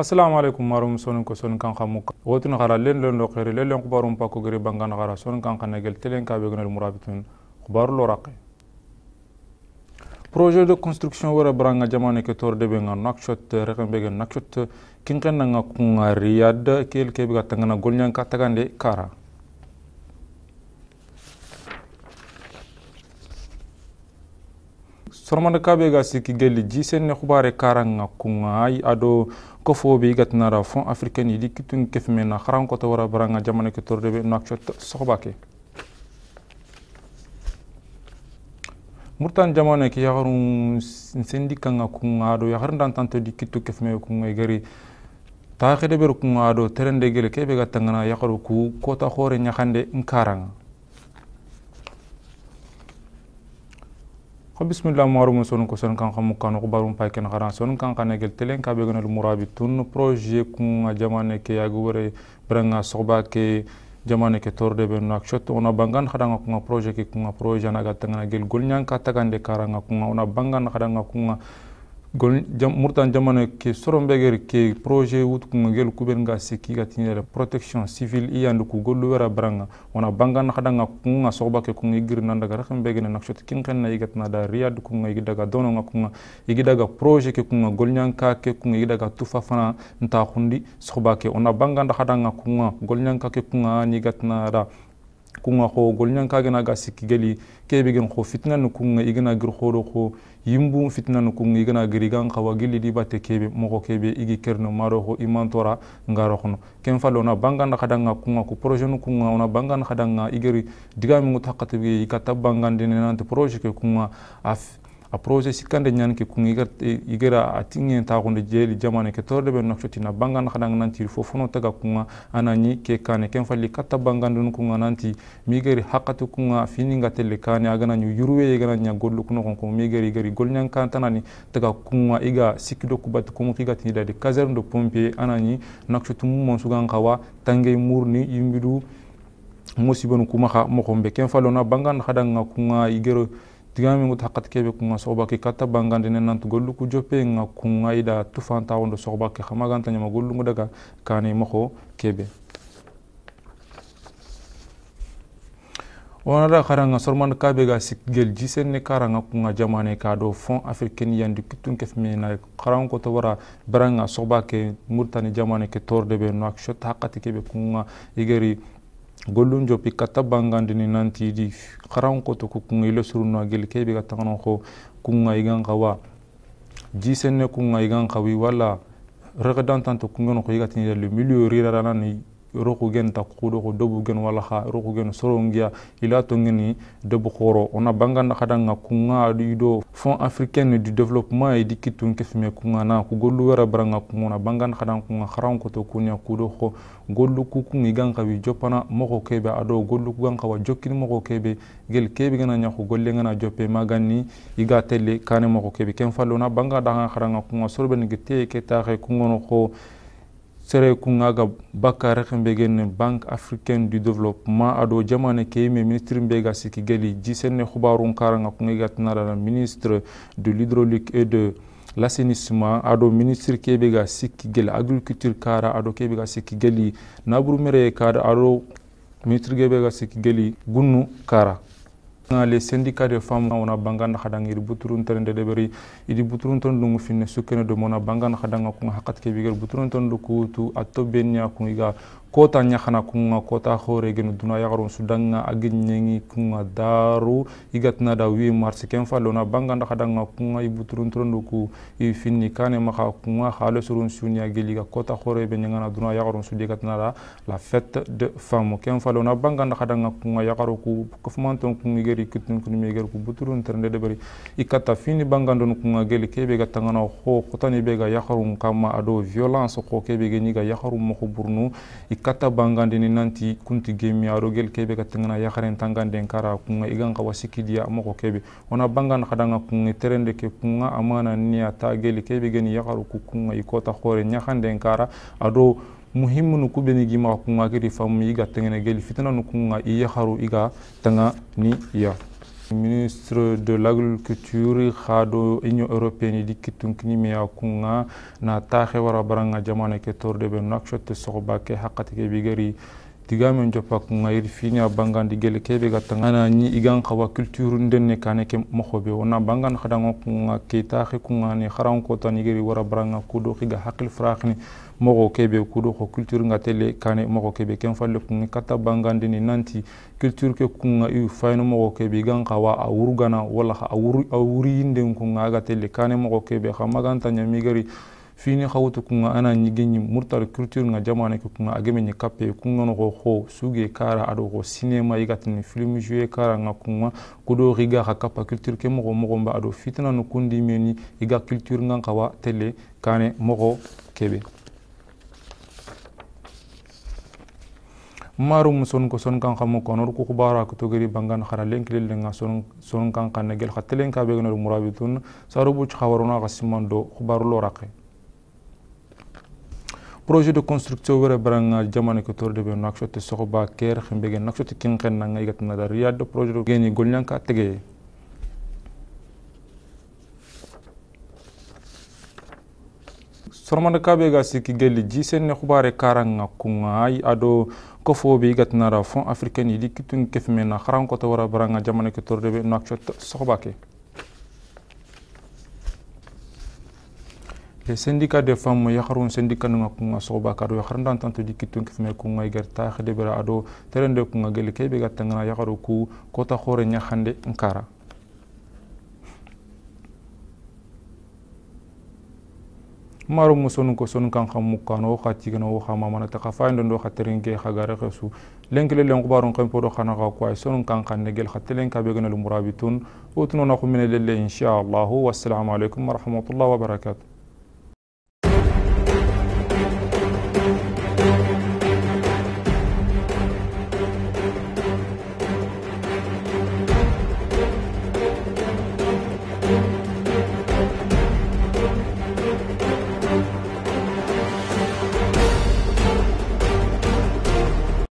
assalamu alaikum marum sonun ko sonun kan xamu wotun xara len lon lo xere len len xubarum pa ko gere bangan xara sonun kan xana gel telen ka begnal murabitun xubaru lo raqe projet de construction wara branga jamane ke tor debe nga nakshot rexen begen nakshot kinqen nga kunga riyad kel ke biga tangana golnyan ka tagande kara Sormana kabe ga siki gelli ji senne khubare karanga kungai ado kofo be gatnara fond africain yidi kitun kefmena kharan ko to wara baranga ke tordebe nakshot sohbake murtan jamane ke yagarun sendi kanga kunga ado dan tanto di kitu kefme kunga gari ta kede ber kunga ado terende gele kebe gatangana yagaru ku kota kore nyakhande nkaranga ko bismillah marumu sonun ko sonun kan xamu kanu ko pay ken xaran sonun kan xane gel telen ka begnal murabi tun projet kun jamane ke yagu wore branga soba ke jamane ke torde be nak shot ona bangan khadanga kunga projet ke kunga projet na ga gel golnyan ka tagande karanga kunga ona bangan khadanga kunga murtan jamana ke soron beger ke projet wutukungel kuben ga seki ga tinere protection civil iyandu ku gollu wera baranga wana bangan hadanga kunga soba ke kunga igir nanda ga rakhim begene nakshot kinken na da riyad kunga igidaga dono nga kunga igidaga projet ke kunga golnyanka ke kunga igidaga tufa fana nta khundi soba ke ona bangan hadanga kunga golnyanka ke kunga nigatna da kunga xo golñang ka gana ga sikki geli kebe gen xo fitna nu kunga i gir xoro xo yimbu fitna nu kunga i gana giri gan xawa gilli di batte kebe moxo kebe i gi kerno maro xo i mantora ngaro xono ken falo na bangan xadanga kunga ku projet nu kunga ona bangan xadanga i geri digamengu taxatebe i kata bangandene nante projet ke kunga a a projet sikkande ñan ke kun igara a tingen taxunde jeeli jamane ke torde ɓe naftotina bangan xaɗang nantiri fofono taga kunga anani ke kane ken falli katta bangandun kunga nanti migeri hakkati kunga fininga telle kane aganañu yurwe iganaña gollu kunoxon ko migeri gari golñankantanani taga kunga iga sikkido kubati kumu kiga tinidadi caserne de pompier anani nakcutumumon sugan xawa tangey murni yimbidu mosibonu kumaxa moxon be ken falona bangan xaɗanga kunga igero tigame ngu hakat kebe kunga soba ke kata bangande dene nantu gollu ku jope nga kunga ida tufan tawondo soba ke hamaganta gollu ngu daga kane moko kebe wonara haranga sormanda kabe ga ne kara nga kunga jamane ka do fond yan di kitun kef na karan ko to wara baranga soba ke murtani jamane ke torde be no shot hakati kebe kunga igeri gollum jopi katta bangandini nantidi xaran koto ku kunga ilo surunu a geli kebe ga taxanon xo kunga igan xawa jisenne kunga igan xawi walla rexedantanto kungenoxo yigatinida le milieu riraranani roku irokugen takkudo ko dobu gen wala ha roku irokugen sorongiya ila to ngini dobu khoro ona banganda khadanga kunga adu do fond africain du développement e dikitun kefime kunga na ku gollu wera baranga kunga na banganda khadan kunga kharan ko to kunya kudo ko gollu ku ku mi ganka wi jopana moko kebe ado gollu ku ganka wa jokkini moko kebe gel kebe gana nya ko golle gana jope magani iga telle kane moko kebe ken fallo na banga da nga kharanga kunga sorbe ni gete ke ta khe kunga no ko sere kunga ga bakka rexenbe gen ne banque africaine du développement ado jamane ke yime ministre mbe ga siki geli ji senne xubarun karanga kunga ga tinadala ministre de l'hydraulique et de l'assainissement ado ministre kebe ga sikki geli agriculture kara ado kebe ga sikki geli naburumere kada ado ministre kebe ga sikki geli gunnu kara les syndicats de femmes wona banganda hadang iri buturun teren de deberi iri buturun ton lungu finne sukene do mona banganda hadanga kunga hakat kebiger buturun ton lukutu atto benya kungiga kota ñaxana kunga kota genu duna yaxaron sudanga age ñengi kunga daru na da wi marsi ken fa lona banga ndaxa danga kunga i turun ku i finni kane maka kunga xaale surun suni age ga kota hore ñangana duna yaxaron sudi gat na la fête de femme ken fa lona banga ndaxa danga kunga yaxaro ku kafumanton kun igeri kutun kun mi igeri ku buturuntirnde deberi i katta fini bangandon kunga geli kebe ga tangana ho kota be ga kama ado violence ko kebe geni ga yaxarun moxo burnu kata bangandini nanti kunti gemi arogel kebe ka tengana yakaren tanganden kara kunga igan ka wasikidiya moko kebe ona bangan kadanga kunga terende ke kunga amana niya geli kebe geni yakaru ku kunga ikota hore nyakanden kara ado muhimu nu ku beni gima kunga kiri famu iga tengene geli fitana nu kunga iya haru iga tanga ni ya ministre de l'agriculture haaɗo union européenne di ni miya kunga na taxe wara baranga jamana ke torde ɓe nakcotte sohbake hakkati ke ɓe gari digame jopa ko ngayri fini bangandi gele kebe gatta anani igan kawa culture ndenne kane ke moxobe wona bangan xadango kunga keitaxi kungani xarankotani geri wara baranga kudo xiga haqil faraxini moxo kebe kudo xo culture nga tele kane moxo kebe ken falle kunga katta bangandini nanti culture ke kunga i fayno moxo kebe igan xawa a wurgana wala a wuriyinden kunga aga tele kane moxo kebe xa maganta ñamigeri fini xawutu kunga ana ñige ñi culture nga jamane ke kunga ageme ñi kappe kunga no xo suge kara ado xo cinéma yigatini film jouer kara nga kunga kudo xiga xa kappa culture ke moxo moxonba ado fitina no kundi meni iga culture ngan xawa tele kane moxo kebe maru mu son ko son kan xamo ko nor ku khubara ko togeri bangan khara lenkil lenga son son kan kan gel khatelen ka be gnor murabitun sarubu chhawaruna qasiman do khubaru loraqe projet de construction wara baranga jamane ko torde be nakshot soko ba ker khimbe gen nakshot kin xen gat na dar yaddo projet de geni golnyanka tege sormanda kabe ga sikki gelli ji senne khubare karanga kungai ado ko fo bi gat na ra fond africain yidi kitun kefmena kharan ko to wara baranga jamane ko torde be soko ba ke sendika de femme yaharun sendika nunga kunga soba kado yaharanda tanto dikitun kifme kunga igar ta khade bera ado terende kunga gele kebe gatangana yaharu ku kota khore nyahande nkara maro musonu ko sonu kan xam mukano xa tigano wo xa mamana ta xa fayindo ndo xa terenge xa gare xe su lenkile len xubaron xen podo xana xa kuway sonu kan xan ne gel xa telen ka begana lu murabitun wo tunona xumine lelle inchallahu wassalamu aleykum warahmatullah wabarakatu